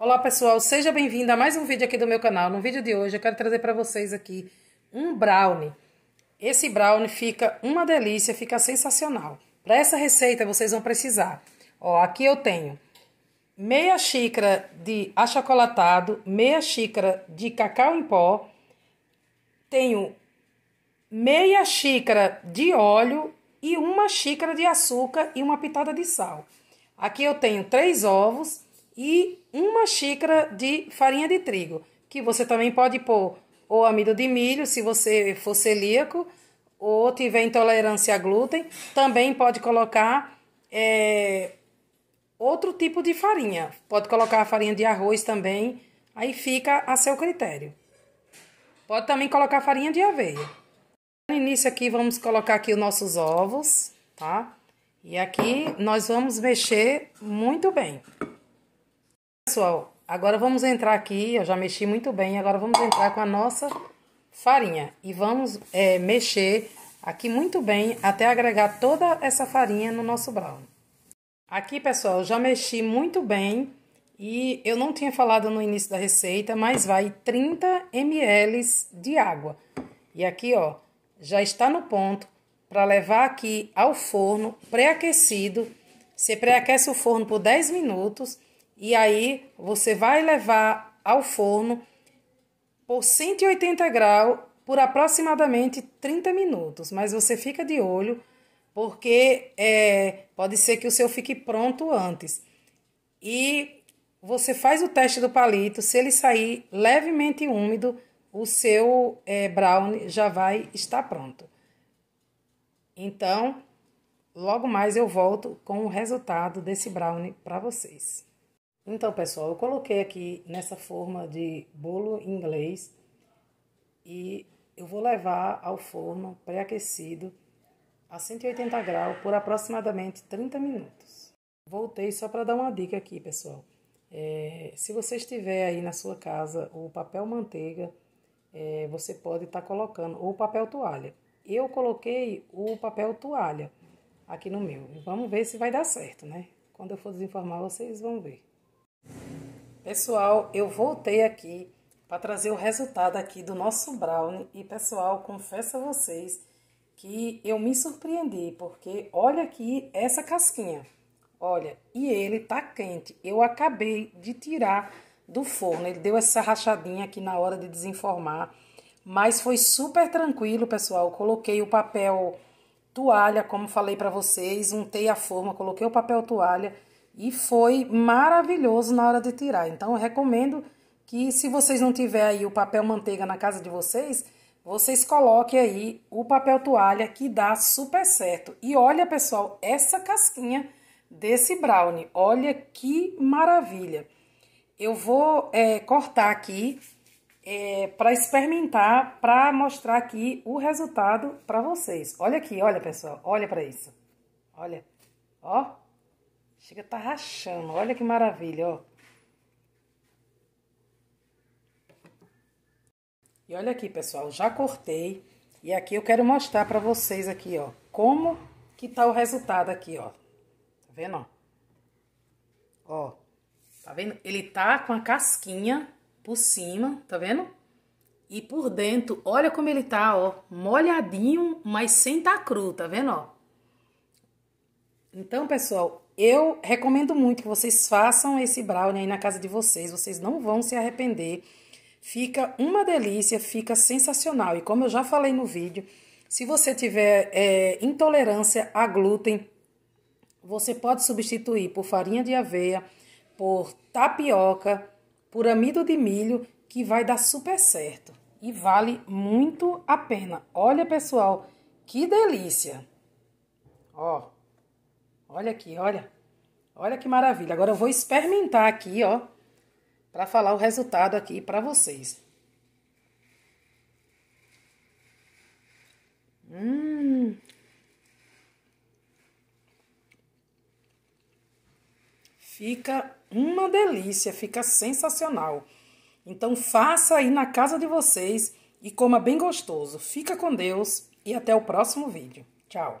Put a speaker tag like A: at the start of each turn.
A: Olá pessoal, seja bem-vindo a mais um vídeo aqui do meu canal. No vídeo de hoje eu quero trazer para vocês aqui um brownie. Esse brownie fica uma delícia, fica sensacional. Para essa receita vocês vão precisar. Ó, aqui eu tenho meia xícara de achocolatado, meia xícara de cacau em pó, tenho meia xícara de óleo e uma xícara de açúcar e uma pitada de sal. Aqui eu tenho três ovos e uma xícara de farinha de trigo, que você também pode pôr ou amido de milho, se você for celíaco ou tiver intolerância a glúten, também pode colocar é, outro tipo de farinha. Pode colocar farinha de arroz também, aí fica a seu critério. Pode também colocar farinha de aveia. No início aqui vamos colocar aqui os nossos ovos, tá? E aqui nós vamos mexer muito bem. Pessoal, agora vamos entrar aqui, eu já mexi muito bem, agora vamos entrar com a nossa farinha. E vamos é, mexer aqui muito bem até agregar toda essa farinha no nosso brown. Aqui, pessoal, já mexi muito bem e eu não tinha falado no início da receita, mas vai 30 ml de água. E aqui, ó, já está no ponto para levar aqui ao forno pré-aquecido. Você pré-aquece o forno por 10 minutos e aí você vai levar ao forno por 180 graus por aproximadamente 30 minutos. Mas você fica de olho, porque é, pode ser que o seu fique pronto antes. E você faz o teste do palito, se ele sair levemente úmido, o seu é, brownie já vai estar pronto. Então, logo mais eu volto com o resultado desse brownie para vocês. Então, pessoal, eu coloquei aqui nessa forma de bolo inglês e eu vou levar ao forno pré-aquecido a 180 graus por aproximadamente 30 minutos. Voltei só para dar uma dica aqui, pessoal. É, se você estiver aí na sua casa o papel manteiga, é, você pode estar tá colocando, ou papel toalha. Eu coloquei o papel toalha aqui no meu. Vamos ver se vai dar certo, né? Quando eu for desenformar, vocês vão ver. Pessoal, eu voltei aqui para trazer o resultado aqui do nosso brownie e pessoal, confesso a vocês que eu me surpreendi porque olha aqui essa casquinha. Olha, e ele tá quente. Eu acabei de tirar do forno. Ele deu essa rachadinha aqui na hora de desenformar, mas foi super tranquilo, pessoal. Coloquei o papel toalha, como falei para vocês, untei a forma, coloquei o papel toalha e foi maravilhoso na hora de tirar. Então, eu recomendo que se vocês não tiver aí o papel manteiga na casa de vocês, vocês coloquem aí o papel toalha que dá super certo. E olha, pessoal, essa casquinha desse brownie. Olha que maravilha. Eu vou é, cortar aqui é, para experimentar, para mostrar aqui o resultado para vocês. Olha aqui, olha pessoal, olha para isso. Olha, ó. Chega, tá rachando. Olha que maravilha, ó. E olha aqui, pessoal, já cortei. E aqui eu quero mostrar para vocês aqui, ó, como que tá o resultado aqui, ó. Tá vendo, ó? Ó, tá vendo? Ele tá com a casquinha por cima, tá vendo? E por dentro, olha como ele tá, ó, molhadinho, mas sem tá cru, tá vendo, ó? Então, pessoal, eu recomendo muito que vocês façam esse brownie aí na casa de vocês, vocês não vão se arrepender. Fica uma delícia, fica sensacional. E como eu já falei no vídeo, se você tiver é, intolerância a glúten, você pode substituir por farinha de aveia, por tapioca, por amido de milho, que vai dar super certo. E vale muito a pena. Olha, pessoal, que delícia! Ó, olha aqui, olha. Olha que maravilha. Agora eu vou experimentar aqui, ó, para falar o resultado aqui para vocês. Hum. Fica uma delícia, fica sensacional. Então faça aí na casa de vocês e coma bem gostoso. Fica com Deus e até o próximo vídeo. Tchau.